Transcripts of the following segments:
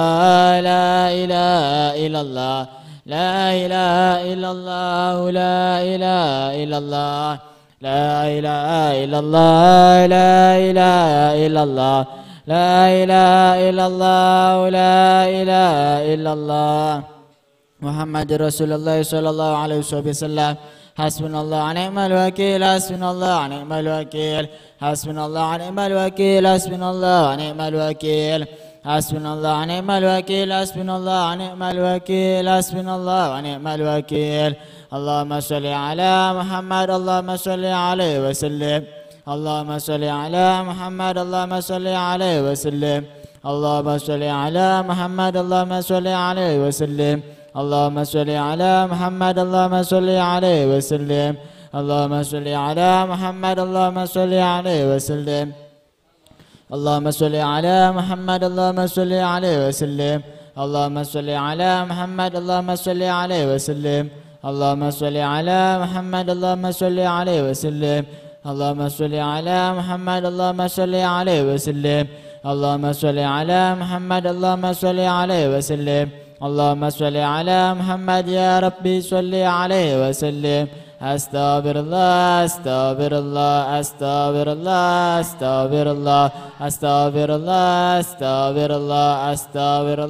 لا إله إلا الله لا إله إلا الله لا إله إلا الله لا إله إلا الله لا إله إلا الله لا إله إلا الله لا إله إلا الله محمد رسول الله صلى الله عليه وسلم حسبنا الله ونعم الوكيل حسبنا الله ونعم الوكيل حسبنا الله ونعم الوكيل حسبنا الله ونعم الوكيل حسبنا الله ونعم الوكيل حسبنا الله ونعم الوكيل حسبنا الله ونعم الوكيل اللهم صل على محمد اللهم صل عليه وسلم اللهم صل على محمد اللهم صل عليه وسلم اللهم صل على محمد اللهم صل عليه وسلم اللهم صل على محمد اللهم صل عليه وسلم اللهم صل على محمد اللهم صل عليه وسلم اللهم صل على محمد اللهم صل عليه وسلم اللهم صل على محمد اللهم صل عليه وسلم اللهم صل على محمد اللهم صل عليه وسلم اللهم صل على محمد اللهم صل عليه وسلم اللهم صل على محمد اللهم صل عليه وسلم اللهم صل على محمد يا ربي صل عليه وسلم استغفر الله استغفر الله استغفر الله استغفر الله استغفر الله استغفر الله استغفر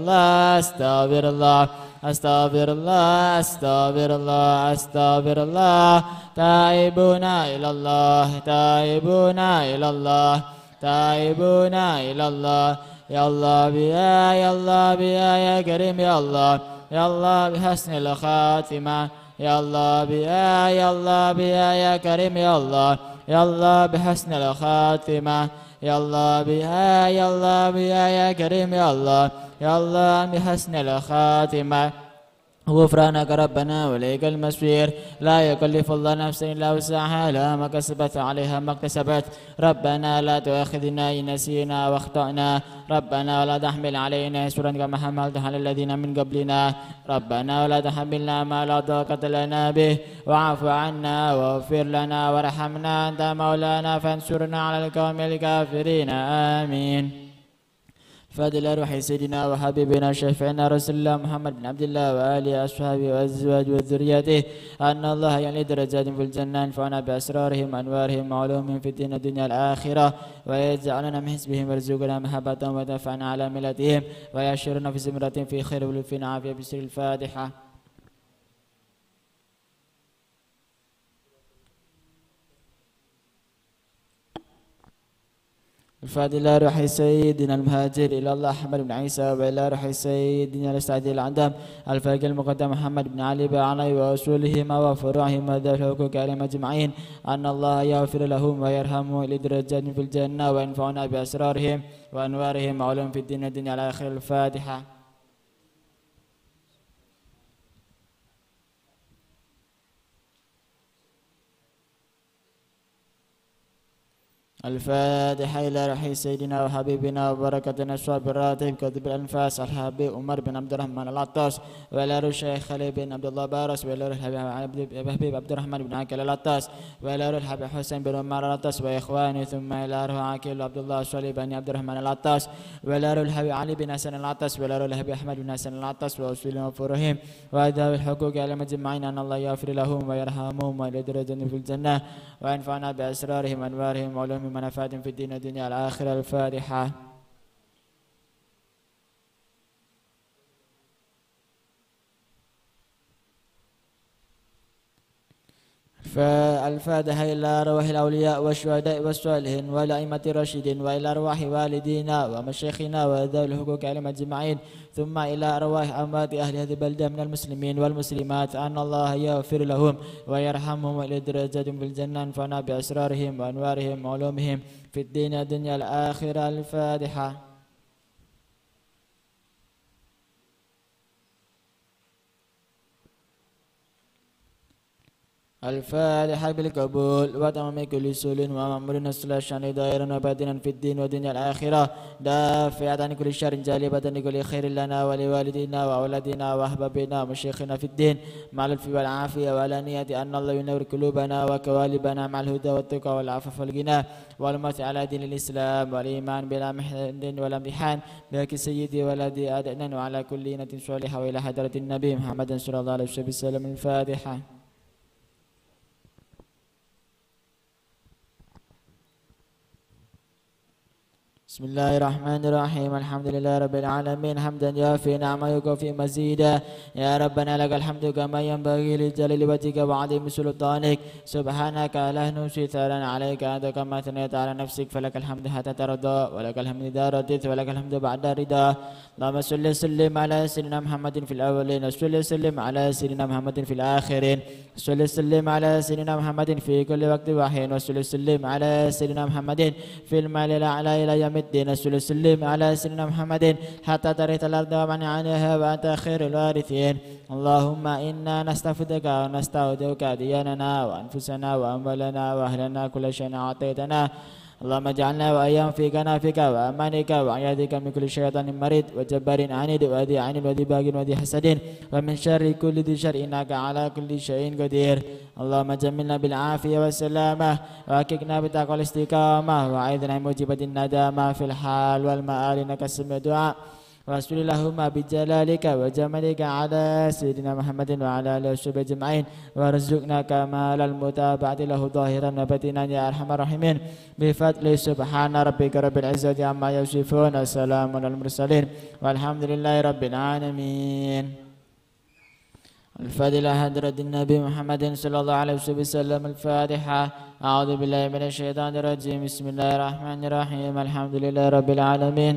الله استغفر الله استغفر الله استغفر الله استغفر الله تائبون الى الله تائبون الى الله تائبون الى الله يا الله بها يا الله بها يا كريم يا الله يا الله بحسن الخاتمه يا الله بها يا الله بها يا كريم يا الله يا الله بحسن الخاتمة يا الله بها يا الله بها يا كريم يا الله يا الله بحسن الخاتمة غفرانك ربنا وليك المسير لا يكلف الله نفسا الا وسعها لا ما كسبت عليها ما اكتسبت ربنا لا تؤاخذنا ان نسينا واخطانا ربنا ولا تحمل علينا اسرا كما حملت على الذين من قبلنا ربنا ولا تحملنا ما لا طاقه لنا به واعف عنا واغفر لنا وارحمنا انت مولانا فانصرنا على القوم الكافرين امين فضل روح سيدنا وحبيبنا شفعنا رسول الله محمد بن عبد الله وآله أصحابه وأزواجه وذريته أن الله يعلي درجات في الجنة ينفعنا بأسرارهم وأنوارهم وعلومهم في الدين الدنيا الآخرة ويجعلنا من حسبهم ويرزقنا محبة ودفعنا على ملتهم ويشرنا في زمرة في خير ولف عافية بسر الفاتحة الفاد إلى روح سيدنا المهاجر إلى الله أحمد بن عيسى وإلى روح سيدنا الأسعد العندام الفريق المقدم محمد بن علي بعني وأصولهما وفروعهما ذات حقوق عليهم أجمعين أن الله يغفر لهم ويرحمهم إلى درجات في الجنة وينفعنا بأسرارهم وأنوارهم وعلوم في الدين والدنيا على آخر الفاتحة الفاتحة إلى رحي سيدنا وحبيبنا وبركة الشعب الراتب كذب الأنفاس الحبيب عمر بن عبد الرحمن العطاس وإلى روح الشيخ خليل بن عبد الله بارس وإلى روح الحبيب عبد الرحمن بن عاكل العطاس وإلى روح الحبيب حسين بن عمر العطاس وإخواني ثم إلى روح عاكل عبد الله الشعلي بن عبد الرحمن العطاس وإلى روح الحبيب علي بن حسن العطاس وإلى روح الحبيب أحمد بن حسن العطاس وأصولهم وفروعهم وأداء الحقوق على مجمعين أن الله يغفر لهم ويرحمهم ويدرجهم في الجنة وأنفعنا بأسرارهم وأنوارهم وعلومهم ونفعتهم في الدين والدنيا الآخرة الفاتحة فالفاتحة إلى أرواح الأولياء والشهداء والصالحين والأئمة الراشدين وإلى أرواح والدينا ومشايخنا وذوي الحقوق عليهم أجمعين ثم إلى أرواح أموات أهل هذه البلدة من المسلمين والمسلمات أن الله يغفر لهم ويرحمهم لدرجتهم في الجنة فنا بأسرارهم وأنوارهم وعلومهم في الدين الدنيا الآخرة الفاتحة الفاتحة بالقبول وتمام كل سول ومأمور نسل الشان دائرا وبادنا في الدين والدنيا الآخرة دافعة عن كل شر جالبة لكل خير لنا ولوالدنا وأولادنا وأحبابنا ومشيخنا في الدين مع الألف والعافية وعلى نية أن الله ينور قلوبنا وكوالبنا مع الهدى والتقى والعفاف والغنى والموت على دين الإسلام والإيمان بلا محن ولا امتحان بك سيدي ولدي أدعنا وعلى كل نية صالحة وإلى حضرة النبي محمد صلى الله عليه وسلم الفاتحة بسم الله الرحمن الرحيم الحمد لله رب العالمين حمدا يافي نعما يكفي مزيدا يا ربنا لك الحمد كما ينبغي لجلال وجهك وعظيم سلطانك سبحانك لا نوصي ثارا عليك انت كما ثنيت على نفسك فلك الحمد حتى ترضى ولك الحمد اذا رضيت ولك الحمد بعد رضا اللهم صل وسلم على سيدنا محمد في الاولين وصل وسلم على سيدنا محمد في الاخرين صل وسلم على سيدنا محمد في كل وقت وحين وصل وسلم على سيدنا محمد في المال الاعلى الى يوم الدين الثلث اللهم على سيدنا محمد حتى تريت الأرض ومن عليها وأنت خير الوارثين اللهم إنا نستفدك ونستودعك دياننا وأنفسنا وأموالنا وأهلنا كل شيء أعطيتنا اللهم اجعلنا وأيام في كنافك وأمانك وعن يدك من كل شيطان مريض وجبار عنيد وذي عين وذي باغ وذي حسد ومن شر كل ذي شر إنك على كل شيء قدير اللهم جملنا بالعافية والسلامة وأكقنا بتقوى الاستقامة وأعذنا من موجبة الندامة في الحال والمآل إنك السميع الدعاء رسول اللهم بجلالك وجمالك على سيدنا محمد وعلى آله وصحبه أجمعين وارزقنا كمال المتابعة له ظاهرا وباطنا يا أرحم الراحمين بفضل سبحان ربك رب العزة عما يصفون السلام على المرسلين والحمد لله رب العالمين الفضل حضرة النبي محمد صلى الله عليه وسلم الفاتحة أعوذ بالله من الشيطان الرجيم بسم الله الرحمن الرحيم الحمد لله رب العالمين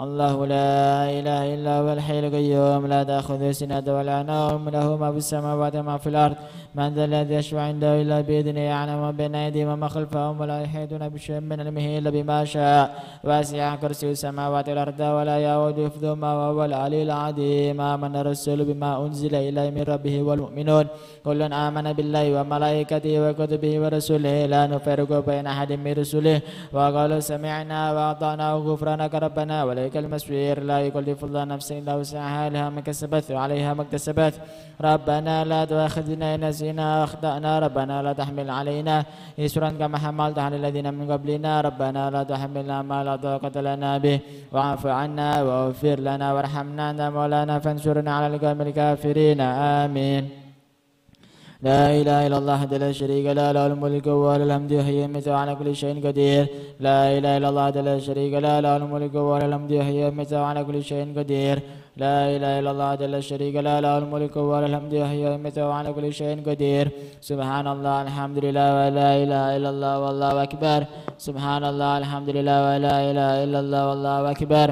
الله لا إله إلا هو الحي القيوم لا تأخذه سنة ولا نوم له ما في السماوات وما في الأرض من ذا الذي يشفع عنده إلا بإذنه يعلم ما بين أيديهم وما خلفهم ولا يحيطون بشيء من علمه إلا بما شاء واسع كرسي السماوات والأرض ولا يعود حفظهما وهو العلي العظيم آمن الرسول بما أنزل إليه من ربه والمؤمنون كل آمن بالله وملائكته وكتبه ورسوله لا نفرق بين أحد من رسله وقالوا سمعنا وأعطانا غفرانك ربنا ولا عليك المسير لا يكلف الله نفسا إلا وسعها لها ما كسبت وعليها ما اكتسبت ربنا لا تؤاخذنا إن نسينا أخطأنا ربنا لا تحمل علينا يسرا كما حملت على الذين من قبلنا ربنا لا تحملنا ما لا طاقة لنا به واعف عنا واغفر لنا وارحمنا أنت مولانا فانصرنا على القوم الكافرين آمين لا إله إلا الله وحده لا شريك له له الملك وله الحمد وهي يميت وعلى كل شيء قدير لا إله إلا الله وحده لا شريك له له الملك وله الحمد وهي يميت وعلى كل شيء قدير لا إله إلا الله وحده لا شريك له له الملك وله الحمد وهي يميت وعلى كل شيء قدير سبحان الله الحمد لله ولا إله إلا الله والله أكبر سبحان الله الحمد لله ولا إله إلا الله والله أكبر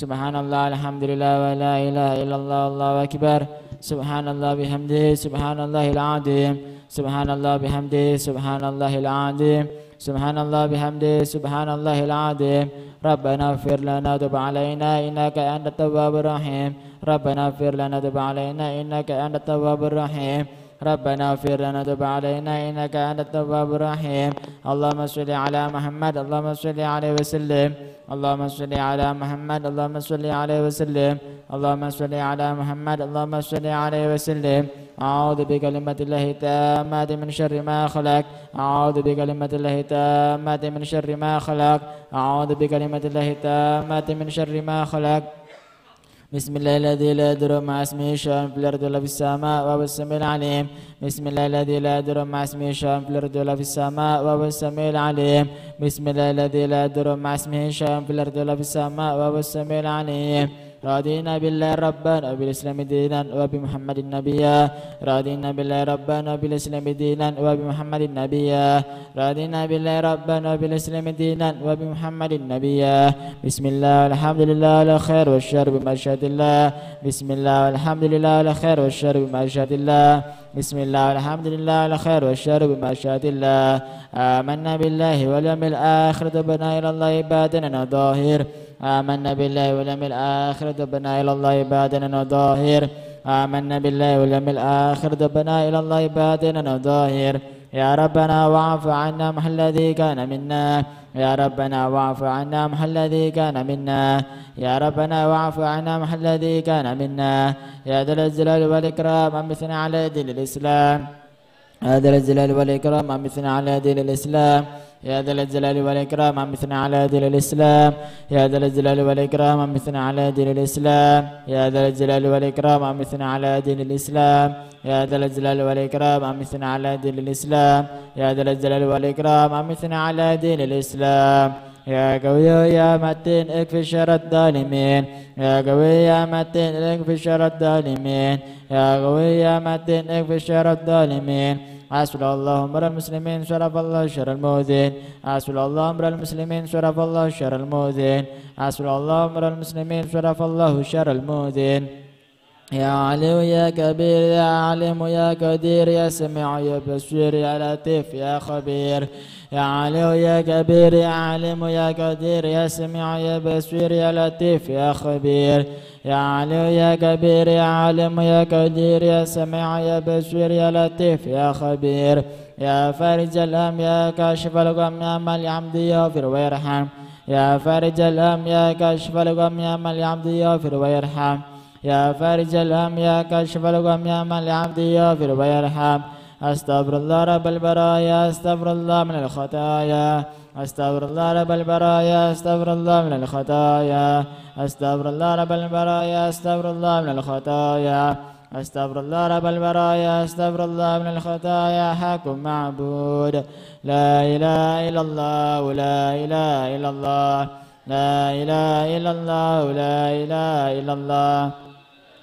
سبحان الله الحمد لله ولا إله إلا الله والله أكبر سبحان الله بحمده سبحان الله العظيم سبحان الله بحمده سبحان الله العظيم سبحان الله بحمده سبحان الله العظيم ربنا اغفر لنا وتب علينا إنك أنت التواب الرحيم ربنا اغفر لنا وتب علينا إنك أنت التواب الرحيم ربنا اغفر لنا وتب علينا إنك أنت التواب الرحيم اللهم صل على محمد اللهم صل عليه وسلم اللهم صل على محمد اللهم صل عليه وسلم اللهم صل على محمد اللهم صل عليه وسلم أعوذ بكلمة الله التامه من شر ما خلق أعوذ بكلمة الله التامه من شر ما خلق أعوذ بكلمة الله التامه من شر ما خلق بسم الله الذي لا يدر مع اسمه شيء في الارض ولا في السماء وهو السميع العليم بسم الله الذي لا يدر مع اسمه شيء في الارض ولا في السماء وهو السميع العليم بسم الله الذي لا يدر مع اسمه شيء في الارض ولا في السماء وهو السميع العليم رضينا بالله ربنا وبالإسلام دينا وبمحمد النبي رضينا بالله ربنا وبالإسلام دينا وبمحمد النبي رضينا بالله ربنا وبالإسلام دينا وبمحمد النبي بسم الله والحمد لله على خير والشر بما شاء الله بسم الله والحمد لله على خير والشر بما شاء الله بسم الله والحمد لله على خير والشر بما شاء الله آمنا بالله واليوم الآخر تبنا إلى الله عبادنا ظاهر آمنا بالله واليوم الآخر دبنا إلى الله بعدنا نظاهر آمنا بالله واليوم الآخر دبنا إلى الله بعدنا نظاهر يا ربنا واعف عنا ما الذي كان منا يا ربنا واعف عنا ما الذي كان منا يا ربنا واعف عنا ما الذي كان منا يا ذا الجلال والإكرام أمثنا على دين الإسلام هذا الجلال والإكرام أمثنا على دين الإسلام يا ذا الجلال والإكرام أمثنا على دين الإسلام يا ذا الجلال والإكرام أمثنا على دين الإسلام يا ذا الجلال والإكرام أمثنا على دين الإسلام يا ذا الجلال والإكرام أمثنا على دين الإسلام يا ذا الجلال والإكرام أمثنا على دين الإسلام يا قوي يا متين اكفي شر الظالمين يا قوي يا متين اكفي شر الظالمين يا قوي يا متين اكفي شر الظالمين حسبنا الله أمر المسلمين شرف الله شر المؤذين حسبنا الله أمر المسلمين شرف الله شر المؤذين حسبنا الله أمر المسلمين شرف الله شر المؤذين يا علي يا كبير يا عالم يا قدير يا سميع يا بشير يا لطيف يا خبير يا علي يا كبير يا عالم يا قدير يا سميع يا بشير يا لطيف يا خبير يا علي يا كبير يا عالم يا قدير يا سميع يا بشير يا لطيف يا خبير يا فارج الهم يا كاشف الغم يا من عمدي يغفر ويرحم يا فارج الهم يا كاشف الغم يا من عمدي يغفر ويرحم يا فارج الهم يا كشف الغم يا من لعبده يغفر ويرحم أستغفر الله رب البرايا أستغفر الله من الخطايا أستغفر الله رب البرايا أستغفر الله من الخطايا أستغفر الله رب البرايا أستغفر الله من الخطايا أستغفر الله رب البرايا أستغفر الله من الخطايا حكم معبود لا إله إلا الله لا إله إلا الله لا إله إلا الله لا إله إلا الله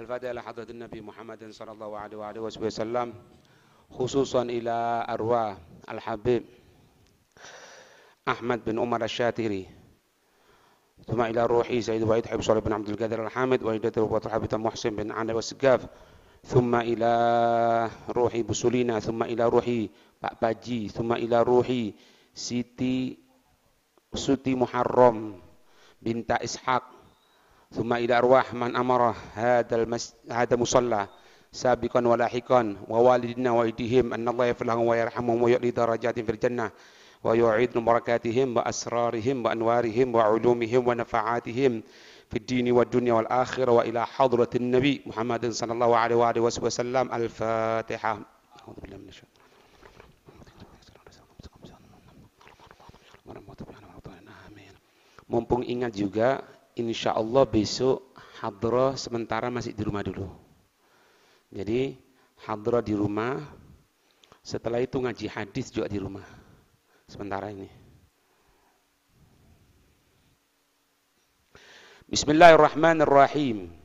الفاتحة لحضرة النبي محمد صلى الله عليه وآله وسلم خصوصا إلى أرواح الحبيب أحمد بن عمر الشاتري ثم إلى روحي سيد وعيد حبيب صالح بن عبد القادر الحامد وإلى روح حبيب محسن بن عنا والسقاف ثم إلى روحي بسولينا ثم إلى روحي Pak ثم إلى روحي Siti Suti محرم بنت اسحاق ثم إلى أرواح من أمر هذا المس... هذا مصلى سابقا ولاحقا ووالدنا وأيديهم أن الله يغفر لهم ويرحمهم ويعلي درجات في الجنة ويعيد بركاتهم وأسرارهم وأنوارهم وعلومهم ونفعاتهم في الدين والدنيا والآخرة وإلى حضرة النبي محمد صلى الله عليه وآله وسلم الفاتحة أعوذ بالله من الشيطان Mumpung ingat juga insya Allah besok hadroh sementara masih di rumah dulu. Jadi hadroh di rumah, setelah itu ngaji hadis juga di rumah. Sementara ini. Bismillahirrahmanirrahim.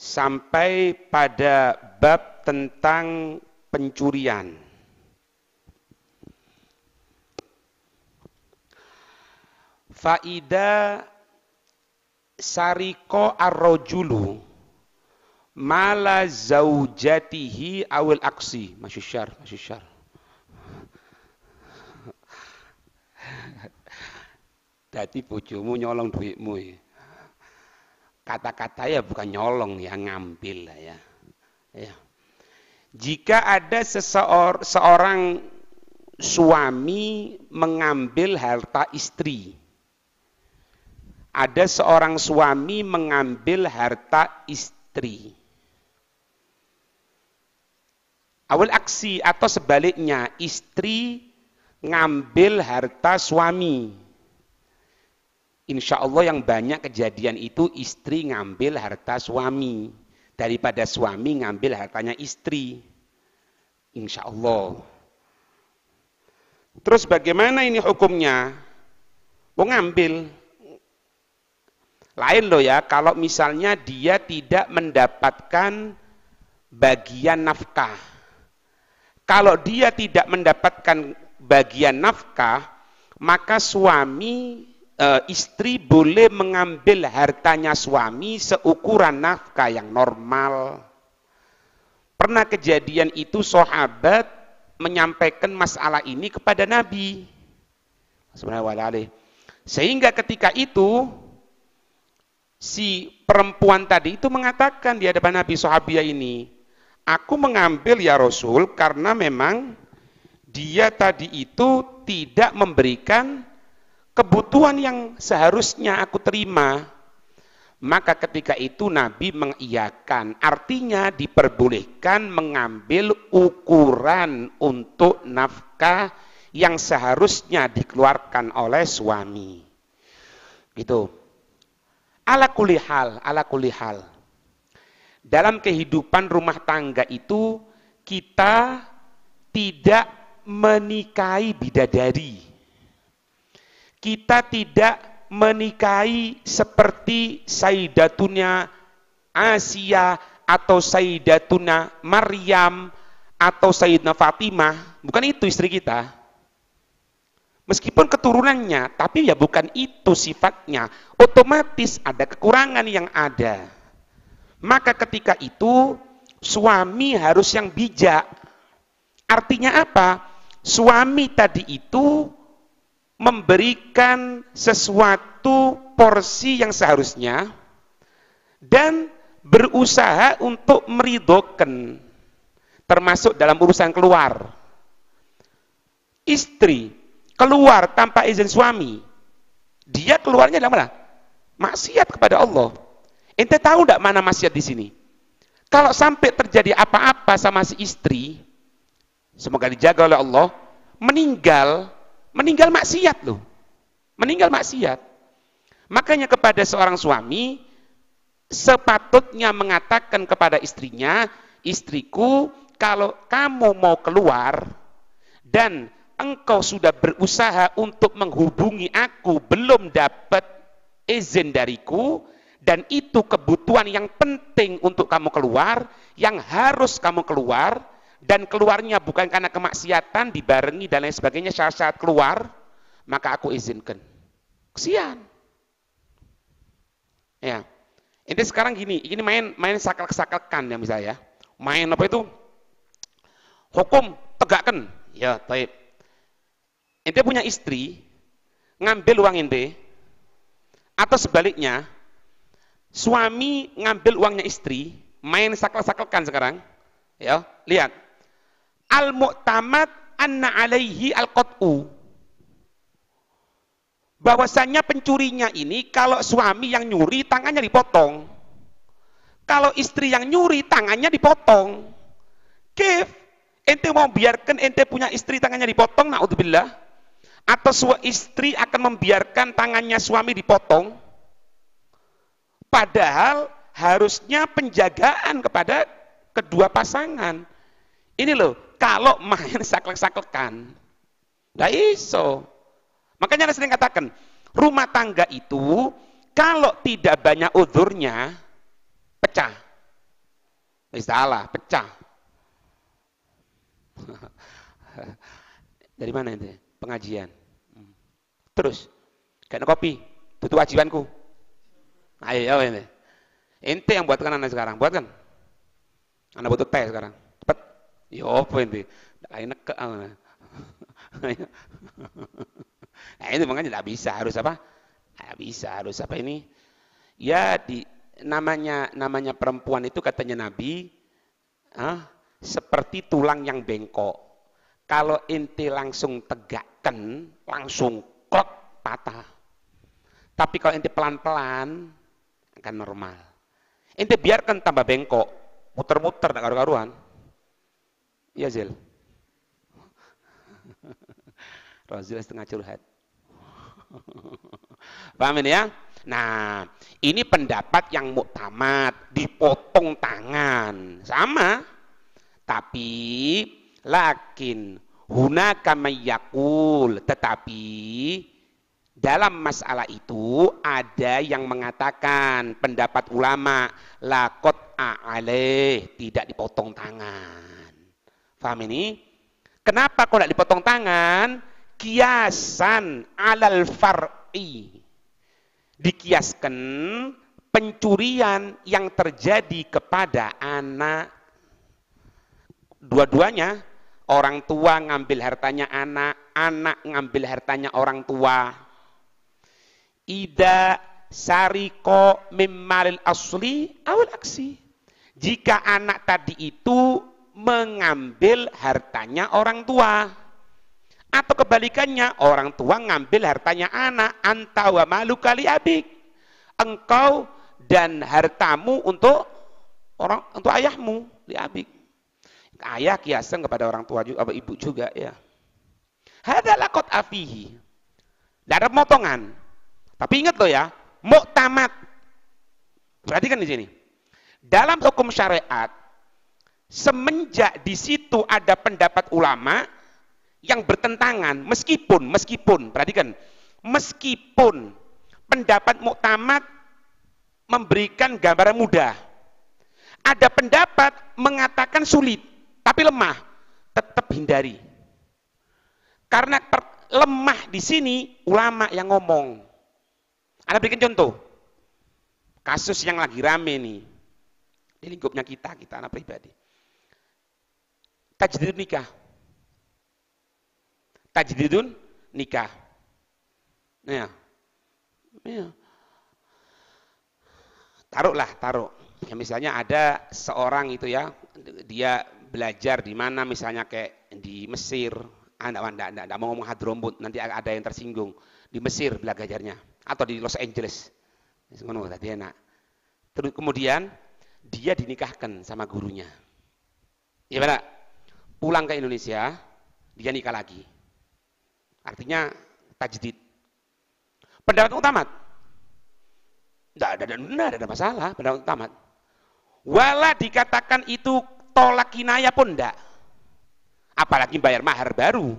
Sampai pada bab tentang pencurian. Faida sariko arrojulu mala zaujatihi awil aksi masih syar masih syar Dadi bojomu nyolong duitmu ya. Kata-kata ya bukan nyolong ya, ngambil lah ya. ya. Jika ada seseorang seorang suami mengambil harta istri, ada seorang suami mengambil harta istri. Awal aksi atau sebaliknya, istri ngambil harta suami. Insya Allah yang banyak kejadian itu istri ngambil harta suami. Daripada suami ngambil hartanya istri. Insya Allah. Terus bagaimana ini hukumnya? Mau ngambil. Lain loh ya, kalau misalnya dia tidak mendapatkan bagian nafkah. Kalau dia tidak mendapatkan bagian nafkah, maka suami e, istri boleh mengambil hartanya suami seukuran nafkah yang normal. Pernah kejadian itu sahabat menyampaikan masalah ini kepada Nabi. sebenarnya Sehingga ketika itu si perempuan tadi itu mengatakan di hadapan Nabi Sahabia ini, aku mengambil ya Rasul karena memang dia tadi itu tidak memberikan kebutuhan yang seharusnya aku terima. Maka ketika itu Nabi mengiyakan, artinya diperbolehkan mengambil ukuran untuk nafkah yang seharusnya dikeluarkan oleh suami. Gitu. Ala kuli hal, ala kuli hal. Dalam kehidupan rumah tangga itu kita tidak menikahi bidadari. Kita tidak menikahi seperti Sayyidatunya Asia atau Sayyidatuna Maryam atau Sayyidina Fatimah, bukan itu istri kita. Meskipun keturunannya, tapi ya bukan itu sifatnya. Otomatis ada kekurangan yang ada. Maka ketika itu suami harus yang bijak. Artinya apa? Suami tadi itu memberikan sesuatu porsi yang seharusnya dan berusaha untuk meridokan termasuk dalam urusan keluar. Istri keluar tanpa izin suami, dia keluarnya dalam mana? Maksiat kepada Allah. Ente tahu tidak mana maksiat di sini? Kalau sampai terjadi apa-apa sama si istri, semoga dijaga oleh Allah, meninggal, meninggal maksiat loh. Meninggal maksiat. Makanya kepada seorang suami, sepatutnya mengatakan kepada istrinya, istriku, kalau kamu mau keluar dan engkau sudah berusaha untuk menghubungi aku belum dapat izin dariku dan itu kebutuhan yang penting untuk kamu keluar yang harus kamu keluar dan keluarnya bukan karena kemaksiatan dibarengi dan lain sebagainya syarat-syarat keluar maka aku izinkan kesian ya ini sekarang gini ini main main sakal sakalkan ya misalnya ya. main apa itu hukum tegakkan ya taib ente punya istri ngambil uang ente atau sebaliknya suami ngambil uangnya istri main sakel-sakelkan sekarang ya lihat al mu'tamad anna alaihi al qat'u bahwasanya pencurinya ini kalau suami yang nyuri tangannya dipotong kalau istri yang nyuri tangannya dipotong kif ente mau biarkan ente punya istri tangannya dipotong naudzubillah atau sua istri akan membiarkan tangannya suami dipotong padahal harusnya penjagaan kepada kedua pasangan ini loh kalau main saklek-saklekan nah iso makanya saya sering katakan rumah tangga itu kalau tidak banyak udurnya pecah salah pecah dari mana itu ya? pengajian. Terus, kena kopi, itu wajibanku. Ayo, nah, ini. Iya, iya, iya, ente yang buatkan anak sekarang, buatkan. Anak butuh teh sekarang. cepat. Ya apa ini? Lain nek. nah, itu makanya tidak bisa, harus apa? Tidak bisa, harus apa ini? Ya di namanya namanya perempuan itu katanya Nabi ah, seperti tulang yang bengkok. Kalau ente langsung tegak tekan langsung klok patah. Tapi kalau ente pelan-pelan akan normal. Ente biarkan tambah bengkok, muter-muter tak karu-karuan. Iya, Zil. Rozil setengah curhat. Paham ini ya? Nah, ini pendapat yang muktamad, dipotong tangan. Sama, tapi lakin Huna kamayakul. Tetapi dalam masalah itu ada yang mengatakan pendapat ulama lakot a'aleh tidak dipotong tangan. Faham ini? Kenapa kok tidak dipotong tangan? Kiasan alal far'i. Dikiaskan pencurian yang terjadi kepada anak. Dua-duanya Orang tua ngambil hartanya anak, anak ngambil hartanya orang tua. Ida sariko mimmalil asli awal aksi. Jika anak tadi itu mengambil hartanya orang tua. Atau kebalikannya, orang tua ngambil hartanya anak, antawa malu kali abik. Engkau dan hartamu untuk orang untuk ayahmu, li abik ayah kiasan kepada orang tua juga, apa ibu juga ya. Hadalah lakot afihi. Tidak ada pemotongan. Tapi ingat loh ya, muktamad. Perhatikan di sini. Dalam hukum syariat, semenjak di situ ada pendapat ulama yang bertentangan, meskipun, meskipun, perhatikan, meskipun pendapat muktamad memberikan gambaran mudah. Ada pendapat mengatakan sulit tapi lemah, tetap hindari. Karena per, lemah di sini ulama yang ngomong. Anda berikan contoh. Kasus yang lagi rame nih. Di lingkupnya kita, kita anak pribadi. Tajdid nikah. Tajdidun nikah. Ya. Ya. Taruhlah, taruh. Ya, misalnya ada seorang itu ya, dia belajar di mana misalnya kayak di Mesir, anda ah, anda anda, anda mau ngomong Hadrombut nanti ada yang tersinggung di Mesir belajarnya atau di Los Angeles. Ngono tadi enak. Terus kemudian dia dinikahkan sama gurunya. Ya mana Pulang ke Indonesia, dia nikah lagi. Artinya tajdid. Pendapat utama. Tidak ada, ada, ada masalah pendapat utama. Wala dikatakan itu tolak kinaya pun enggak. Apalagi bayar mahar baru.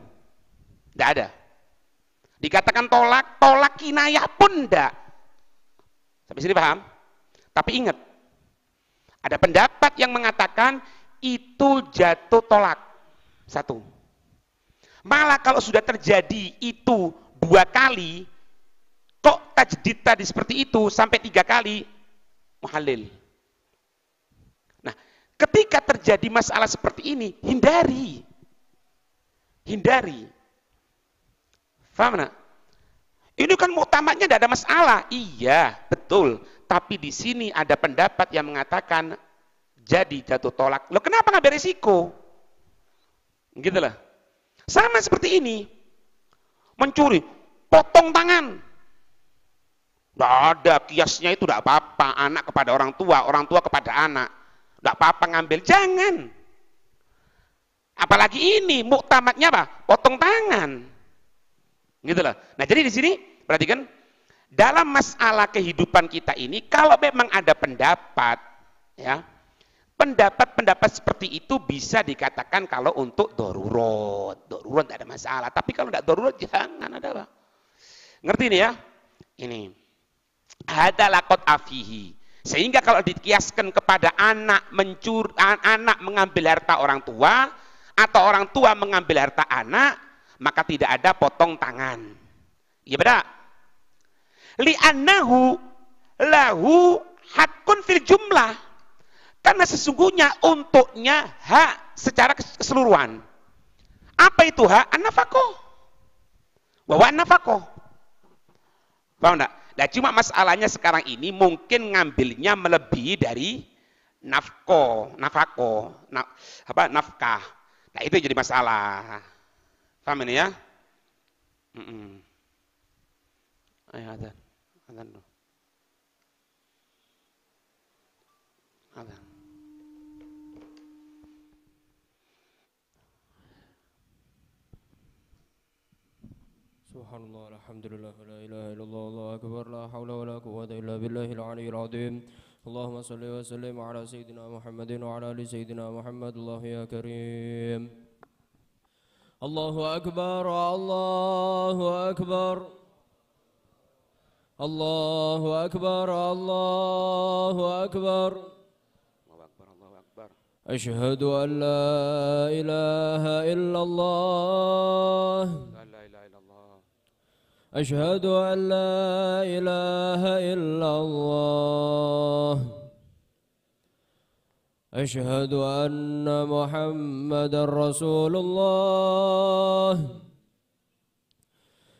Enggak ada. Dikatakan tolak, tolak kinaya pun enggak. Sampai sini paham? Tapi ingat, ada pendapat yang mengatakan itu jatuh tolak. Satu. Malah kalau sudah terjadi itu dua kali, kok tajdid tadi seperti itu sampai tiga kali, muhalil. Ketika terjadi masalah seperti ini, hindari. Hindari. Faham nak? Ini kan mutamatnya tidak ada masalah. Iya, betul. Tapi di sini ada pendapat yang mengatakan jadi jatuh tolak. Loh kenapa nggak beresiko? Gitu lah. Sama seperti ini. Mencuri, potong tangan. Tidak ada kiasnya itu tidak apa-apa. Anak kepada orang tua, orang tua kepada anak. Tidak apa-apa ngambil, jangan. Apalagi ini muktamadnya apa? Potong tangan. Gitu loh. Nah, jadi di sini perhatikan dalam masalah kehidupan kita ini kalau memang ada pendapat ya, pendapat-pendapat seperti itu bisa dikatakan kalau untuk darurat. Darurat tidak ada masalah, tapi kalau tidak darurat jangan ada, apa Ngerti ini ya? Ini. Hadalakot lakot afihi. Sehingga kalau dikiaskan kepada anak mencuri, anak mengambil harta orang tua atau orang tua mengambil harta anak, maka tidak ada potong tangan. Iya beda. Li'annahu lahu hakun fil jumlah. Karena sesungguhnya untuknya hak secara keseluruhan. Apa itu hak? An-nafaqah. Bahwa an Paham enggak? Nah cuma masalahnya sekarang ini mungkin ngambilnya melebihi dari nafko, nafako, naf, apa nafkah. Nah itu jadi masalah. Paham ini ya? Mm -mm. Ayo سبحان الله الحمد لله لا إله إلا الله الله أكبر لا حول ولا قوة إلا بالله العلي العظيم اللهم صل وسلم على سيدنا محمد وعلى آل سيدنا محمد الله يا كريم الله أكبر الله أكبر الله أكبر الله أكبر أشهد أن لا إله إلا الله أشهد أن لا إله إلا الله أشهد أن محمد رسول الله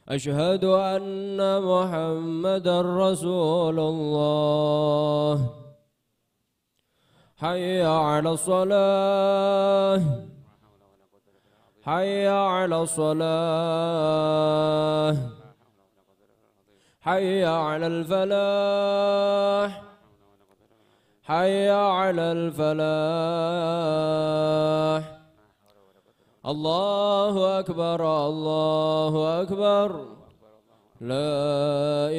أشهد أن محمد رسول الله حي على الصلاة حي على الصلاة حي على الفلاح حي على الفلاح الله أكبر الله أكبر لا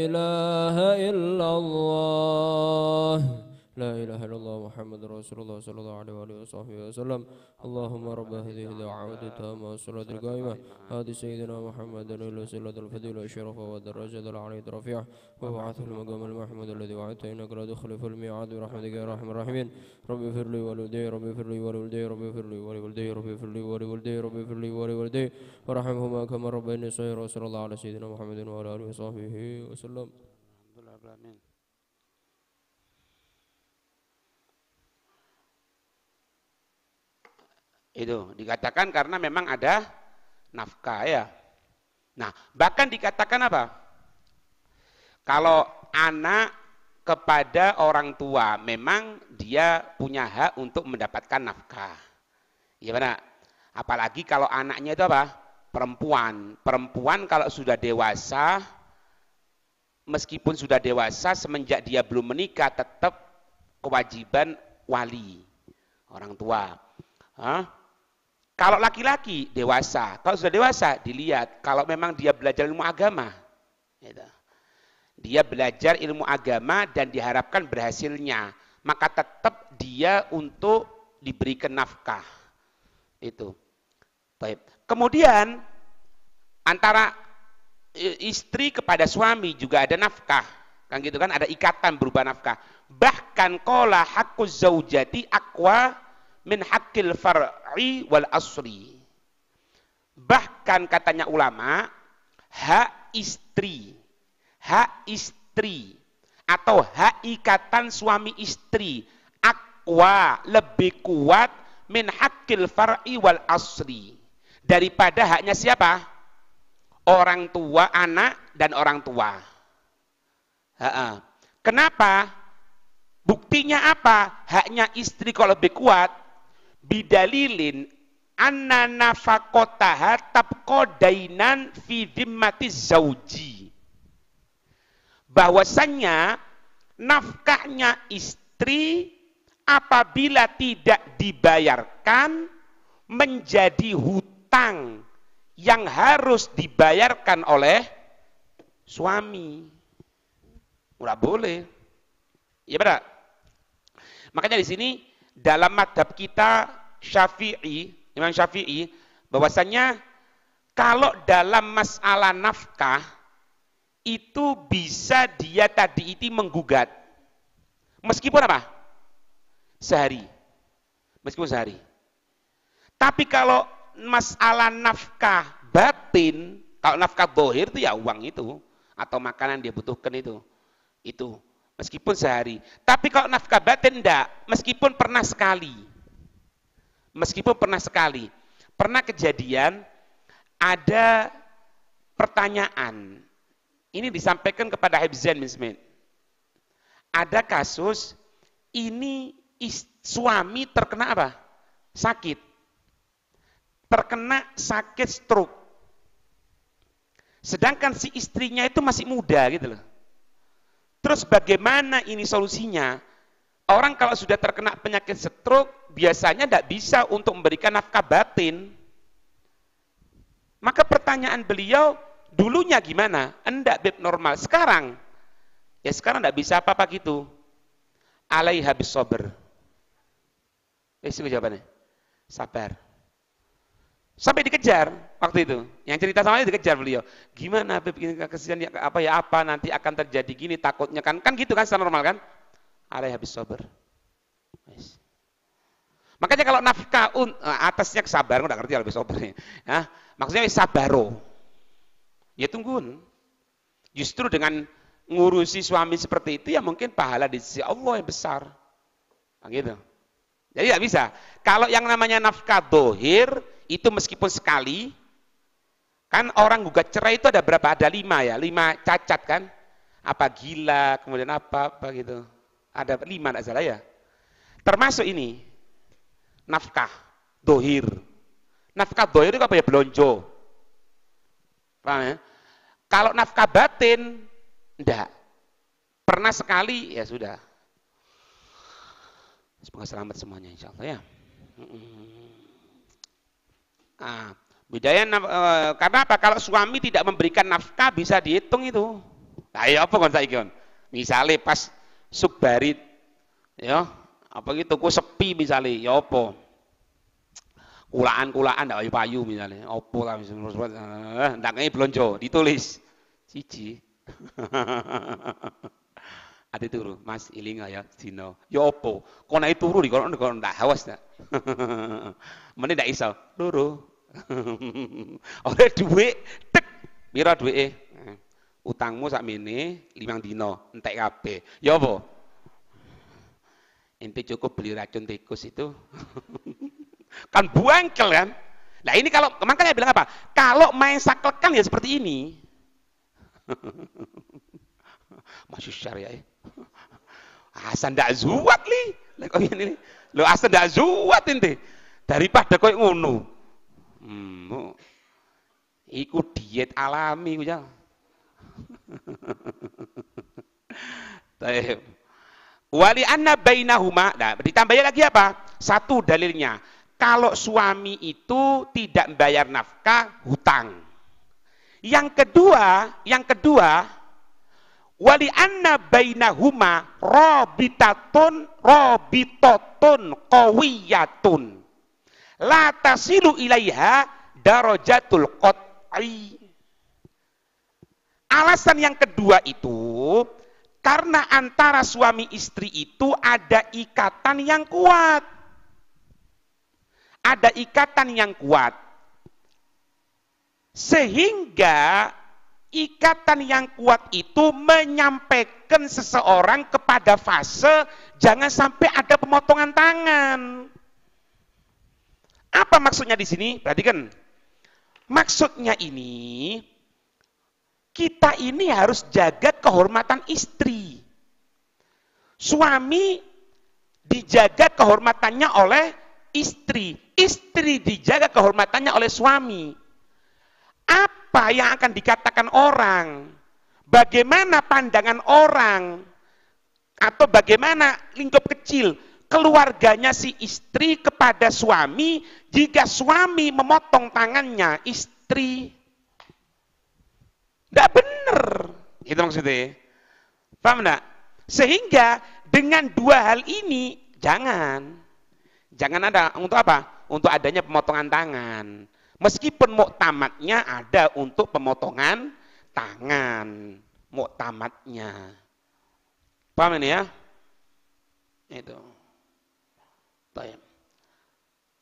إله إلا الله لا إله إلا الله محمد رسول الله صلى الله عليه وآله وصحبه وسلم اللهم رب هذه الدعوة التامة والصلاة القائمة هذه سيدنا محمد إلى صلة الفضيلة والشرف والدرجة العلية الرفيع وبعثه المقام المحمود الذي وعدته إنك لا تخلف الميعاد برحمتك يا أرحم الراحمين ربي اغفر لي ولوالدي ربي اغفر لي ولوالدي ربي اغفر لي ولوالدي ربي اغفر لي ولوالدي ربي اغفر لي ولوالدي وارحمهما كما ربياني صغيرا وصلى الله على سيدنا محمد وعلى آله وصحبه وسلم الحمد لله رب العالمين Itu dikatakan karena memang ada nafkah ya. Nah, bahkan dikatakan apa? Kalau anak kepada orang tua memang dia punya hak untuk mendapatkan nafkah. Ya benar. Apalagi kalau anaknya itu apa? Perempuan. Perempuan kalau sudah dewasa meskipun sudah dewasa semenjak dia belum menikah tetap kewajiban wali orang tua. Hah? Kalau laki-laki dewasa, kalau sudah dewasa dilihat kalau memang dia belajar ilmu agama. Gitu. Dia belajar ilmu agama dan diharapkan berhasilnya, maka tetap dia untuk diberikan nafkah. Itu. Baik. Kemudian antara e, istri kepada suami juga ada nafkah. Kan gitu kan ada ikatan berubah nafkah. Bahkan kola hakku zaujati akwa min hakil far'i wal asri. Bahkan katanya ulama, hak istri, hak istri atau hak ikatan suami istri akwa lebih kuat min hakil far'i wal asri daripada haknya siapa? Orang tua anak dan orang tua. Ha -ha. Kenapa? Buktinya apa? Haknya istri kalau lebih kuat bidalilin anna nafakotaha tabkodainan fi dhimmati zauji. bahwasanya nafkahnya istri apabila tidak dibayarkan menjadi hutang yang harus dibayarkan oleh suami. Nggak boleh. Ya benar. Makanya di sini dalam madhab kita Syafi'i, Imam Syafi'i, bahwasanya kalau dalam masalah nafkah itu bisa dia tadi itu menggugat. Meskipun apa? Sehari. Meskipun sehari. Tapi kalau masalah nafkah batin, kalau nafkah bohir itu ya uang itu. Atau makanan dia butuhkan itu. Itu meskipun sehari. Tapi kalau nafkah batin enggak, meskipun pernah sekali. Meskipun pernah sekali. Pernah kejadian ada pertanyaan. Ini disampaikan kepada Hebzen bin Smith. Ada kasus ini suami terkena apa? Sakit. Terkena sakit stroke. Sedangkan si istrinya itu masih muda gitu loh Terus bagaimana ini solusinya? Orang kalau sudah terkena penyakit stroke, biasanya tidak bisa untuk memberikan nafkah batin. Maka pertanyaan beliau, dulunya gimana? Anda tidak normal. Sekarang? Ya sekarang tidak bisa apa-apa gitu. Alaih habis sober. Eh, jawabannya. Sabar. Sampai dikejar waktu itu. Yang cerita sama dia dikejar beliau. Gimana Habib ini kesian apa ya apa nanti akan terjadi gini takutnya kan kan gitu kan secara normal kan? Ada habis sabar. Yes. Makanya kalau nafkah eh, atasnya sabar udah ngerti lebih sabar Ya, maksudnya sabaro. Ya tungguin. Justru dengan ngurusi suami seperti itu ya mungkin pahala di sisi Allah yang besar. Nah, gitu. Jadi tidak bisa. Kalau yang namanya nafkah dohir, itu meskipun sekali, kan orang gugat cerai itu ada berapa? Ada lima ya, lima cacat kan? Apa gila, kemudian apa, apa gitu. Ada lima, tidak salah ya. Termasuk ini, nafkah, dohir. Nafkah dohir itu apa ya? Belonjo. Paham ya? Kalau nafkah batin, enggak. Pernah sekali, ya sudah. Semoga selamat semuanya insya Allah ya. Nah, uh, karena apa? Kalau suami tidak memberikan nafkah bisa dihitung itu. Nah, ya apa kon saiki pas subbarit ya, apa gitu kue sepi misalnya ya apa? Kulaan-kulaan ndak payu misalnya misale. Apa ta eh, ndak kei blonjo ditulis. cici Ati turu, Mas ilinga ya dino. Ya apa? Kok naik turu dikono ndak hawas ta. Mene ndak iso. turu Oleh duit, tek, pira eh, Utangmu sak mene limang dino, entek kabeh. Ya apa? Ente cukup beli racun tikus itu. kan buangkel kan? Nah ini kalau makanya bilang apa? Kalau main saklekan ya seperti ini. Masih syariah. Ya. Hasan ndak zuat li. Lek kok ngene li. Lho asal ndak zuat ente. Daripada koyo ngono. Hmm. Iku diet alami ku ya. Wali anna bainahuma. Nah, ditambahnya lagi apa? Satu dalilnya. Kalau suami itu tidak membayar nafkah, hutang. Yang kedua, yang kedua, wali anna bainahuma robitatun robitotun kowiyatun la tasilu ilaiha darajatul qat'i. Alasan yang kedua itu karena antara suami istri itu ada ikatan yang kuat. Ada ikatan yang kuat. Sehingga ikatan yang kuat itu menyampaikan seseorang kepada fase jangan sampai ada pemotongan tangan. Apa maksudnya di sini? Perhatikan. Maksudnya ini kita ini harus jaga kehormatan istri. Suami dijaga kehormatannya oleh istri. Istri dijaga kehormatannya oleh suami. Apa yang akan dikatakan orang? Bagaimana pandangan orang? Atau bagaimana lingkup kecil? keluarganya si istri kepada suami jika suami memotong tangannya istri. Tidak benar. Itu maksudnya. Paham enggak? Sehingga dengan dua hal ini, jangan. Jangan ada. Untuk apa? Untuk adanya pemotongan tangan. Meskipun muktamadnya ada untuk pemotongan tangan. Muktamadnya. Paham ini ya? Itu.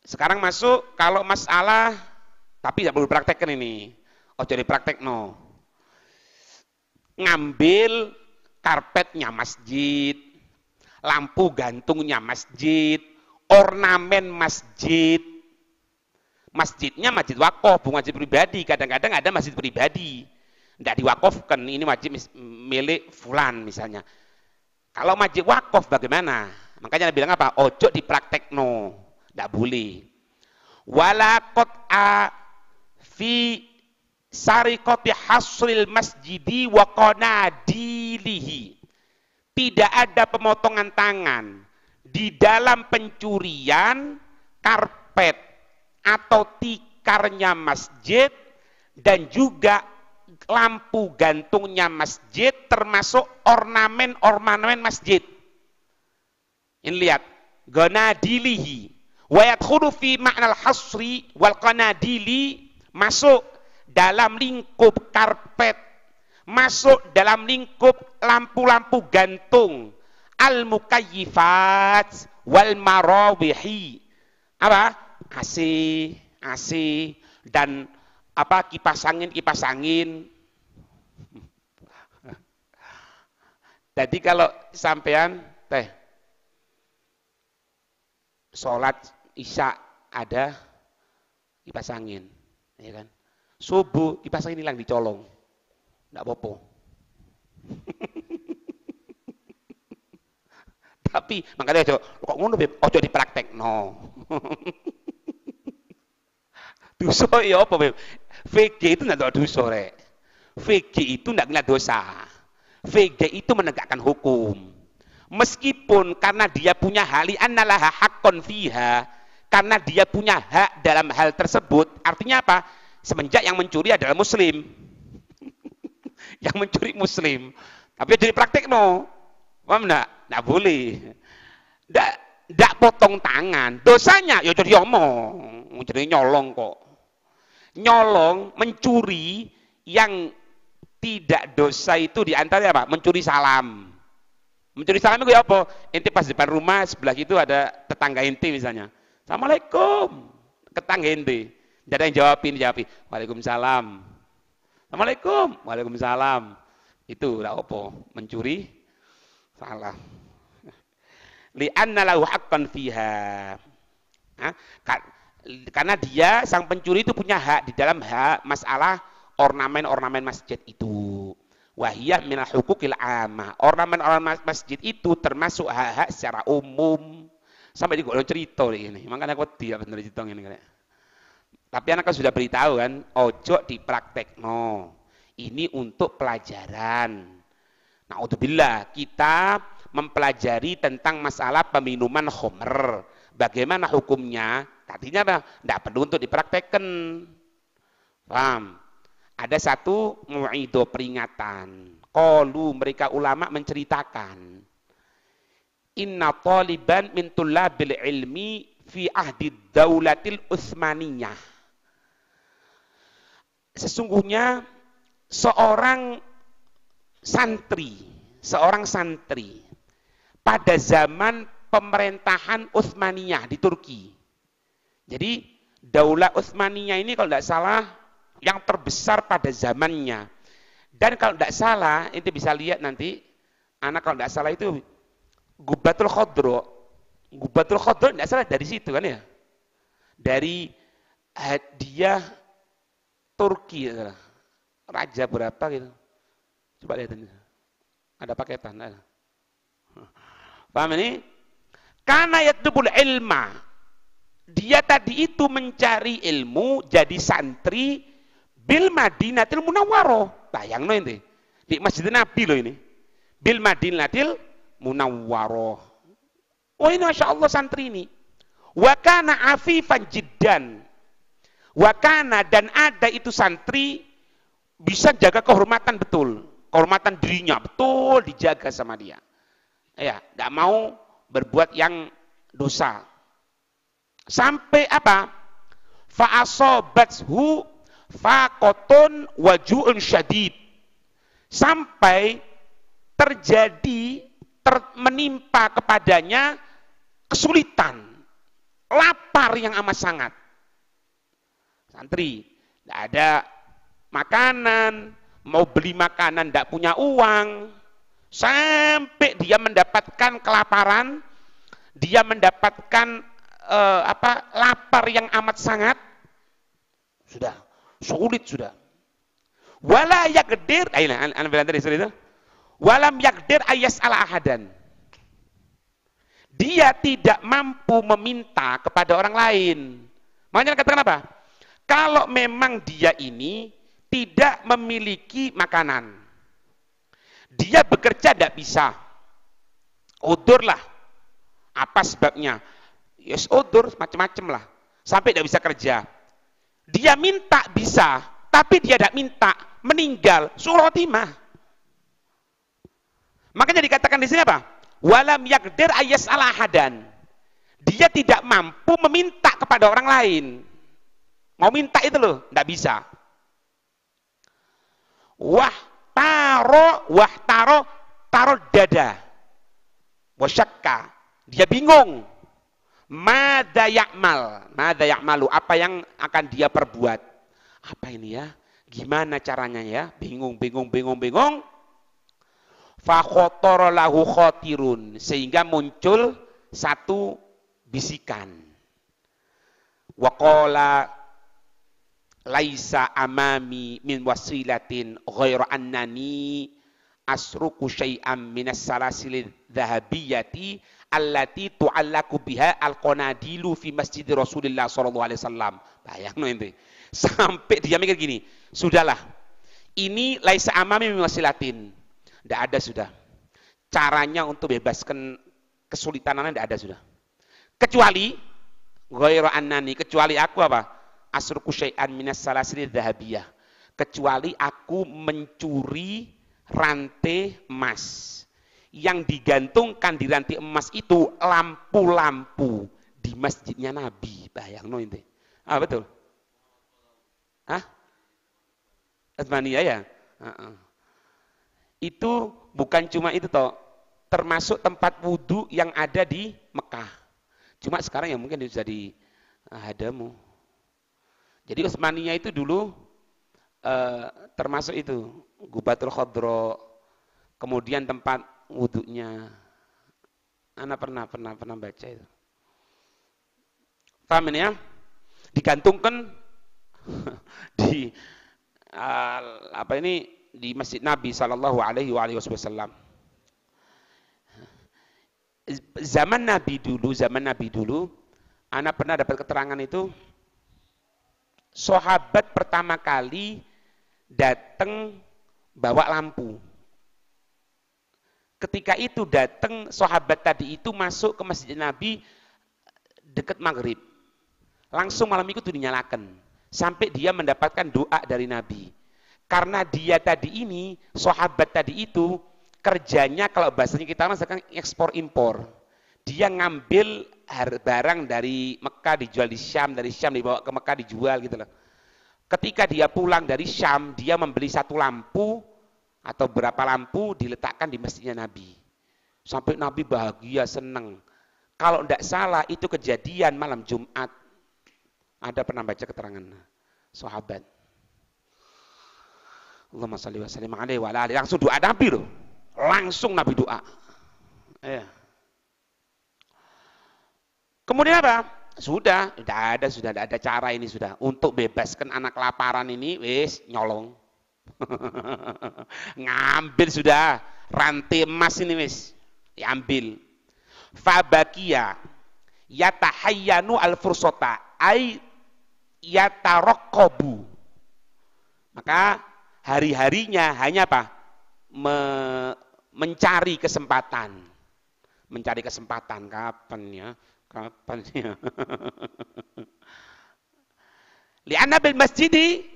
Sekarang masuk kalau masalah tapi tidak perlu praktekkan ini. Oh jadi praktek no. Ngambil karpetnya masjid, lampu gantungnya masjid, ornamen masjid. Masjidnya masjid wakof, bukan masjid pribadi. Kadang-kadang ada masjid pribadi. Tidak diwakofkan, ini masjid milik fulan misalnya. Kalau masjid wakof bagaimana? Makanya Nabi bilang apa? Ojo praktek no, tidak boleh. Walakot a fi sarikoti hasril masjidi wakona dilihi. Tidak ada pemotongan tangan di dalam pencurian karpet atau tikarnya masjid dan juga lampu gantungnya masjid termasuk ornamen-ornamen masjid. Ini lihat, Ganadilihi. Wayat hurufi fi ma'nal hasri wal qanadili masuk dalam lingkup karpet, masuk dalam lingkup lampu-lampu gantung, al mukayyifat wal marawihi. Apa? AC, AC dan apa kipas angin kipas angin. Jadi kalau sampean teh sholat isya ada kipas angin, ya kan? Subuh kipas angin hilang dicolong, tidak apa Tapi makanya aja kok ngono beb, ojo dipraktek no. Duso ya apa beb? VG itu tidak dosa rek. VG itu tidak kena dosa. VG itu menegakkan hukum. Meskipun karena dia punya hali annalaha hak fiha, karena dia punya hak dalam hal tersebut, artinya apa? Semenjak yang mencuri adalah muslim. yang mencuri muslim. Tapi jadi praktik no. Paham enggak? Enggak boleh. Enggak enggak potong tangan. Dosanya ya jadi omong, jadi nyolong kok. Nyolong, mencuri yang tidak dosa itu diantaranya apa? Mencuri salam. Mencuri salam itu ya apa? Inti pas depan rumah sebelah itu ada tetangga inti misalnya. Assalamualaikum. Ketangga inti. Tidak ada yang jawabin, jawabin. Waalaikumsalam. Assalamualaikum. Waalaikumsalam. Itu lah apa? Mencuri salam. Li'anna lahu haqqan fiha. Karena dia, sang pencuri itu punya hak di dalam hak masalah ornamen-ornamen masjid itu wahiyah minal hukukil amah. Ornamen-ornamen masjid itu termasuk hak-hak secara umum. Sampai di golong cerita ini. Makanya aku tidak ya bener cerita ini. Kaya. Tapi anak kan sudah beritahu kan, ojo praktek no. Ini untuk pelajaran. Nah, bila kita mempelajari tentang masalah peminuman homer. Bagaimana hukumnya? Tadinya tidak perlu untuk dipraktekkan. Paham? ada satu mu'idho peringatan. Kalau mereka ulama menceritakan inna taliban min bil ilmi fi ahdi daulatil Utsmaniyah. Sesungguhnya seorang santri, seorang santri pada zaman pemerintahan Utsmaniyah di Turki. Jadi Daulah Utsmaniyah ini kalau tidak salah yang terbesar pada zamannya. Dan kalau tidak salah, itu bisa lihat nanti, anak kalau tidak salah itu Gubatul Khodro. Gubatul Khodro tidak salah dari situ kan ya. Dari hadiah Turki. Raja berapa gitu. Coba lihat ini. Ada paketan. Ada. Paham ini? Karena yatubul ilma. Dia tadi itu mencari ilmu, jadi santri, Bil Madinatil Munawwaroh. Bayangno ini Di Masjid Nabi loh ini. Bil Madinatil Munawwaroh. Oh ini Masya Allah santri ini. Wakana afifan jiddan. Wakana dan ada itu santri bisa jaga kehormatan betul. Kehormatan dirinya betul dijaga sama dia. Ya, tidak mau berbuat yang dosa. Sampai apa? Fa'asobatshu fakotun wajuun syadid sampai terjadi ter, menimpa kepadanya kesulitan lapar yang amat sangat santri tidak ada makanan mau beli makanan tidak punya uang sampai dia mendapatkan kelaparan dia mendapatkan eh, apa lapar yang amat sangat sudah sulit sudah. Wala yakdir, ayolah, anak bilang tadi sudah Walam yakdir ayas ala ahadan. Dia tidak mampu meminta kepada orang lain. Makanya katakan apa? Kalau memang dia ini tidak memiliki makanan. Dia bekerja tidak bisa. Udurlah. Apa sebabnya? Yes, udur, macam-macam lah. Sampai tidak bisa kerja dia minta bisa, tapi dia tidak minta, meninggal, suruh timah. Makanya dikatakan di sini apa? Walam yakdir ayas alahadan. Dia tidak mampu meminta kepada orang lain. Mau minta itu loh, tidak bisa. Wah taro, wah taro, taro dada. Wasyakka. Dia bingung Mada yakmal. Mada yakmalu. Apa yang akan dia perbuat. Apa ini ya? Gimana caranya ya? Bingung, bingung, bingung, bingung. Fakotor lahu khotirun. Sehingga muncul satu bisikan. Wakola laisa amami min wasilatin ghairu annani asruku syai'am minas salasil dhahabiyati allati tu'allaku biha al-qanadilu fi masjid Rasulullah sallallahu alaihi wasallam. Bayangno ente. Sampai dia mikir gini, sudahlah. Ini laisa amami wasilatin. Tidak ada sudah. Caranya untuk bebaskan kesulitanannya tidak ada sudah. Kecuali ghairu annani, kecuali aku apa? Asruku syai'an minas salasili dhahabiyah. Kecuali aku mencuri rantai emas yang digantungkan di ranti emas itu lampu-lampu di masjidnya Nabi. Bayang no ini. Ah betul. Hah? Asmania ya. Uh -uh. Itu bukan cuma itu toh, termasuk tempat wudhu yang ada di Mekah. Cuma sekarang yang mungkin sudah di ah, Hadamu. Jadi Utsmaniyah itu dulu eh, termasuk itu Gubatul Khodro kemudian tempat wudhunya. Anak pernah pernah pernah baca itu. Paham ini ya? Digantungkan di uh, apa ini di Masjid Nabi Shallallahu alaihi wasallam. Zaman Nabi dulu, zaman Nabi dulu, anak pernah dapat keterangan itu sahabat pertama kali datang bawa lampu Ketika itu datang sahabat tadi itu masuk ke masjid Nabi eh, dekat maghrib. Langsung malam itu dinyalakan. Sampai dia mendapatkan doa dari Nabi. Karena dia tadi ini, sahabat tadi itu, kerjanya kalau bahasanya kita sekarang ekspor-impor. Dia ngambil barang dari Mekah dijual di Syam, dari Syam dibawa ke Mekah dijual gitu loh. Ketika dia pulang dari Syam, dia membeli satu lampu atau berapa lampu diletakkan di masjidnya Nabi. Sampai Nabi bahagia, senang. Kalau tidak salah itu kejadian malam Jumat. Ada pernah baca keterangan sahabat. Allahumma salli wa sallim alaihi wa alaihi. Langsung doa Nabi loh. Langsung Nabi doa. Ya. Kemudian apa? Sudah, sudah ada, sudah ada cara ini sudah. Untuk bebaskan anak laparan ini, wis nyolong. Ngambil sudah rantai emas ini wis. Diambil. Ya, Fabakia yatahayyanu al fursota ay yatarokobu. Maka hari-harinya hanya apa? Me mencari kesempatan. Mencari kesempatan kapan ya? Kapan ya? Lianna bil masjidi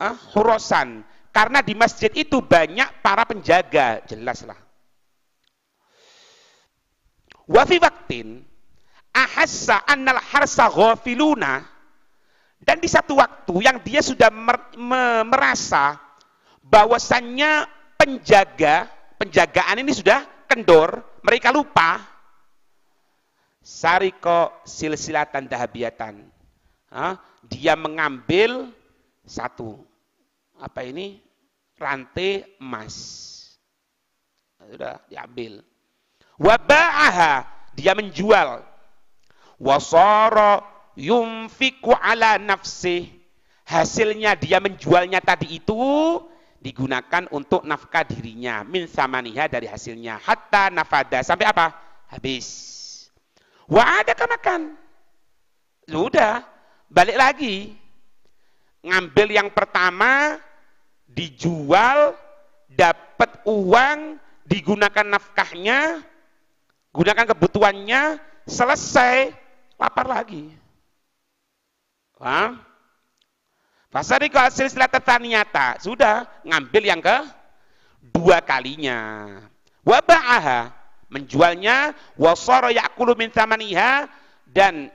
eh, hurusan Karena di masjid itu banyak para penjaga, jelaslah. Wafi waktin ahassa annal harsa ghafiluna dan di satu waktu yang dia sudah mer me merasa bahwasannya penjaga penjagaan ini sudah kendor, mereka lupa. Sariko silsilatan dahabiatan. Dia mengambil satu apa ini rantai emas nah, sudah diambil wabaaha dia menjual wasoro yumfiku ala nafsi hasilnya dia menjualnya tadi itu digunakan untuk nafkah dirinya min samaniha dari hasilnya hatta nafada sampai apa habis wa ada kemakan sudah balik lagi ngambil yang pertama dijual dapat uang digunakan nafkahnya gunakan kebutuhannya selesai lapar lagi Paham? Fasariku hasil silata nyata Sudah, ngambil yang ke dua kalinya. Waba'aha, menjualnya. Wasoro yakulu min maniha Dan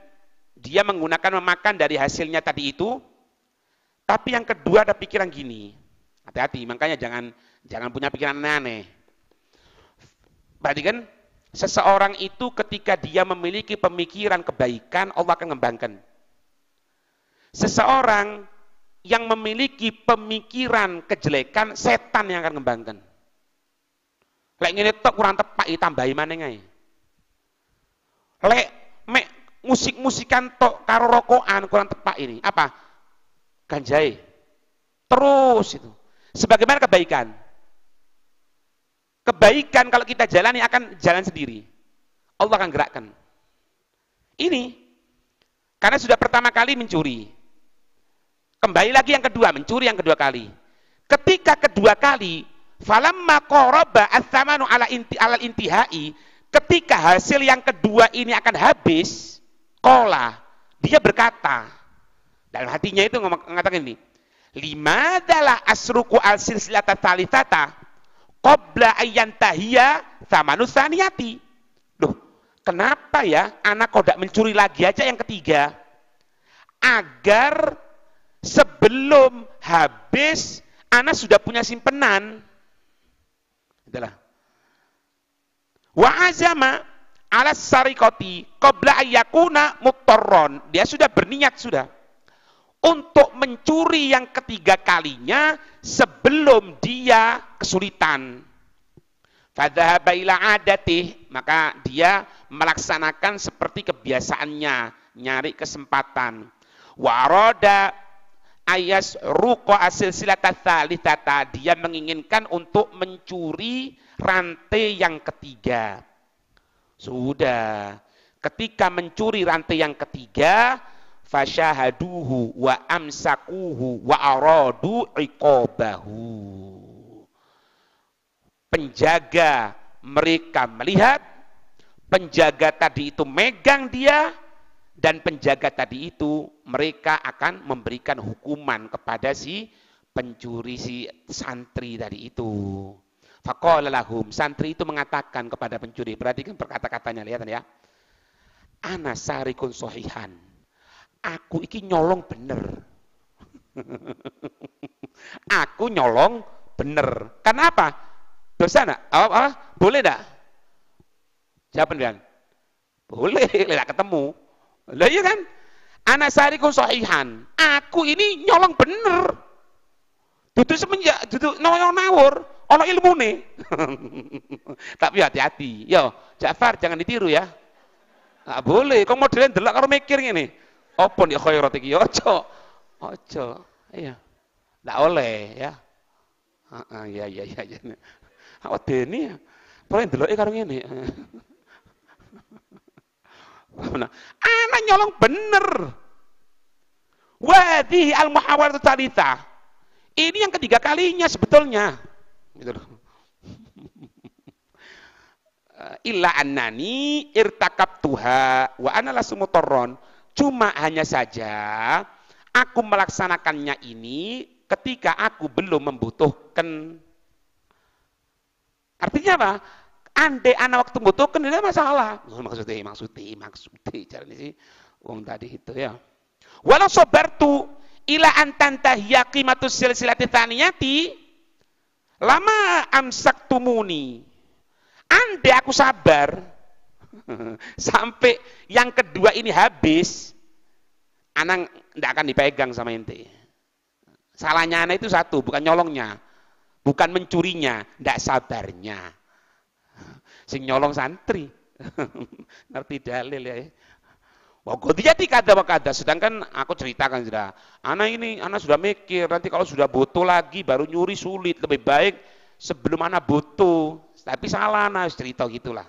dia menggunakan memakan dari hasilnya tadi itu. Tapi yang kedua ada pikiran gini. Hati-hati, makanya jangan jangan punya pikiran aneh-aneh. kan seseorang itu ketika dia memiliki pemikiran kebaikan, Allah akan mengembangkan. Seseorang yang memiliki pemikiran kejelekan, setan yang akan mengembangkan. Lek ini tok kurang tepak tambahi mana ae. Lek mek musik-musikan tok karo rokokan kurang tepat ini. Apa? Ganjai. Terus itu. Sebagaimana kebaikan. Kebaikan kalau kita jalani akan jalan sendiri. Allah akan gerakkan. Ini karena sudah pertama kali mencuri. Kembali lagi yang kedua, mencuri yang kedua kali. Ketika kedua kali, falamma qaraba ats ala inti ala intihai, ketika hasil yang kedua ini akan habis, kola, dia berkata, dalam hatinya itu mengatakan ini, lima adalah asruku al silsilata talitata qabla ayyantahiya thamanus saniyati. Duh, kenapa ya anak kodak mencuri lagi aja yang ketiga? Agar sebelum habis anak sudah punya simpenan. Adalah wa azama ala sarikoti qabla ayyakuna muttorron. Dia sudah berniat sudah untuk mencuri yang ketiga kalinya sebelum dia kesulitan. Fadhahaba ila adatih, maka dia melaksanakan seperti kebiasaannya, nyari kesempatan. Wa arada ayas ruko asil silatathalitata, dia menginginkan untuk mencuri rantai yang ketiga. Sudah, ketika mencuri rantai yang ketiga, fasyahaduhu wa amsakuhu wa aradu iqabahu penjaga mereka melihat penjaga tadi itu megang dia dan penjaga tadi itu mereka akan memberikan hukuman kepada si pencuri si santri tadi itu faqala santri itu mengatakan kepada pencuri perhatikan perkata-katanya lihat ya Anasarikun sohihan aku iki nyolong bener. aku nyolong bener. Kenapa? Dosa nak? Apa, apa? Boleh nak? Siapa bilang? Boleh, lah ketemu. Lah iya kan? Anak sariku Aku ini nyolong bener. Duduk semenjak, duduk nyolong nawur. Ono ilmu nih. Tapi hati-hati. Yo, Jafar jangan ditiru ya. Nggak boleh. Kau modelnya delak kalau mikir ini. Apa ya khairat iki? Ojo. Ojo. Iya. Ndak oleh ya. Heeh, iya iya iya iya. Awak deni ya. Pokoke ndeloke karo ngene. Nah, anak nyolong bener. di al muhawaratu talita. Ini yang ketiga kalinya sebetulnya. Gitu loh. Illa annani irtakab tuha wa anala Cuma hanya saja aku melaksanakannya ini ketika aku belum membutuhkan. Artinya apa? Ande anak waktu membutuhkan tidak masalah. Oh, maksudnya, maksudnya, maksudnya. Jalan sih, wong tadi itu ya. Walau sobartu ila antantahiyya qimatus silsilati taniyati lama amsak tumuni. Ande aku sabar, Sampai yang kedua ini habis, anak tidak akan dipegang sama ente. Salahnya anak itu satu, bukan nyolongnya, bukan mencurinya, tidak sabarnya. Sing nyolong santri, ngerti dalil ya. Waktu jadi kada wakada. Sedangkan aku ceritakan sudah, anak ini anak sudah mikir nanti kalau sudah butuh lagi baru nyuri sulit. Lebih baik sebelum anak butuh. Tapi salah anak cerita gitulah.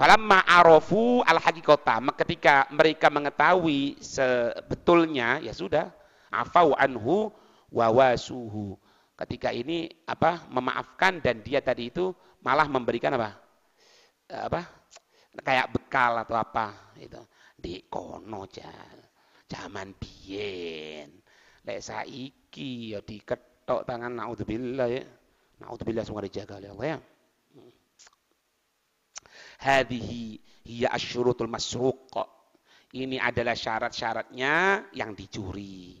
Falamma arofu al hakikota, ketika mereka mengetahui sebetulnya ya sudah afau anhu wawasuhu. Ketika ini apa memaafkan dan dia tadi itu malah memberikan apa? Apa? Kayak bekal atau apa itu. Di kono jalan. Zaman biyen. Lek saiki ya diketok tangan naudzubillah ya. Naudzubillah semoga dijaga oleh Allah ya. Hadhihi hiya asyurutul masruq. Ini adalah syarat-syaratnya yang dicuri.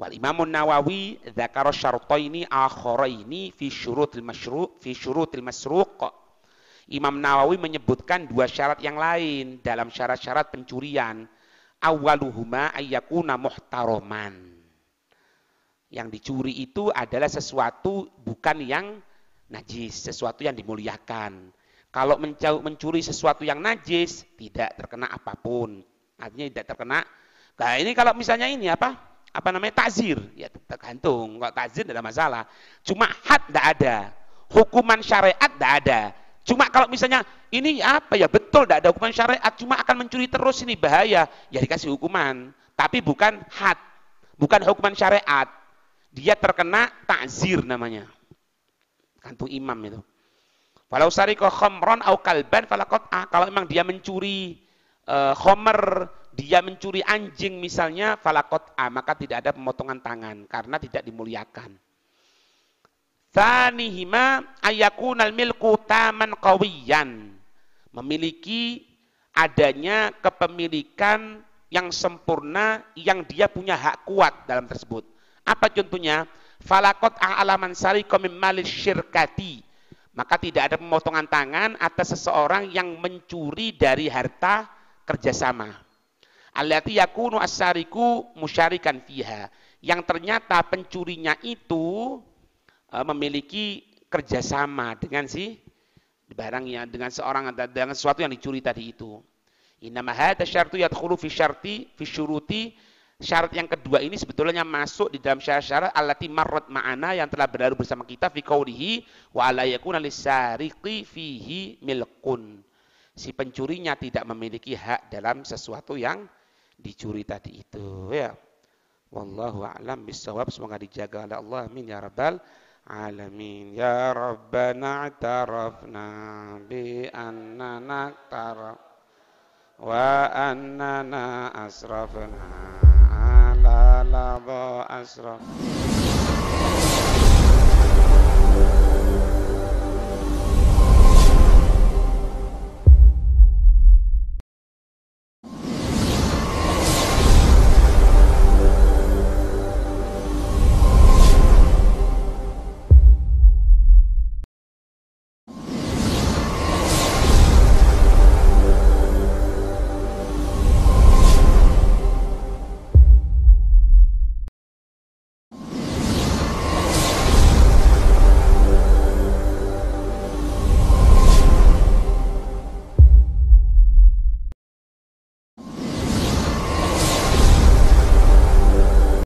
Wal Imam Nawawi dzakara syartaini akharaini fi syurutil masyruq fi syurutil masruq. Imam Nawawi menyebutkan dua syarat yang lain dalam syarat-syarat pencurian. Awaluhuma ayyakuna muhtaroman. Yang dicuri itu adalah sesuatu bukan yang najis, sesuatu yang dimuliakan. Kalau mencuri sesuatu yang najis, tidak terkena apapun. Artinya tidak terkena. Nah ini kalau misalnya ini apa? Apa namanya takzir? Ya tergantung. Kalau takzir tidak ada masalah. Cuma had tidak ada. Hukuman syariat tidak ada. Cuma kalau misalnya ini apa ya betul tidak ada hukuman syariat, cuma akan mencuri terus ini bahaya, ya dikasih hukuman. Tapi bukan had, bukan hukuman syariat. Dia terkena takzir namanya. Kantung imam itu. Falau sariko khomron au kalban falakot ah. Kalau memang dia mencuri uh, khomer, dia mencuri anjing misalnya, falakot ah. Maka tidak ada pemotongan tangan karena tidak dimuliakan. Tanihima ayakunal milku taman kawiyan. Memiliki adanya kepemilikan yang sempurna yang dia punya hak kuat dalam tersebut. Apa contohnya? Falakot a'alaman sarikom malis syirkati maka tidak ada pemotongan tangan atas seseorang yang mencuri dari harta kerjasama. Alati yakunu asyariku musyarikan fiha. Yang ternyata pencurinya itu eh, memiliki kerjasama dengan si barangnya dengan seorang dengan sesuatu yang dicuri tadi itu. Inna hadza syartu yadkhulu fi syarti fi syuruti syarat yang kedua ini sebetulnya masuk di dalam syarat-syarat alati marrat ma'ana yang telah berlalu bersama kita fi qawlihi wa ala yakuna lisariqi fihi milkun. Si pencurinya tidak memiliki hak dalam sesuatu yang dicuri tadi itu ya. Wallahu a'lam bisawab semoga dijaga oleh Allah amin ya rabbal alamin ya rabbana tarafna bi annana taraf wa annana asrafna قال أبو أشرف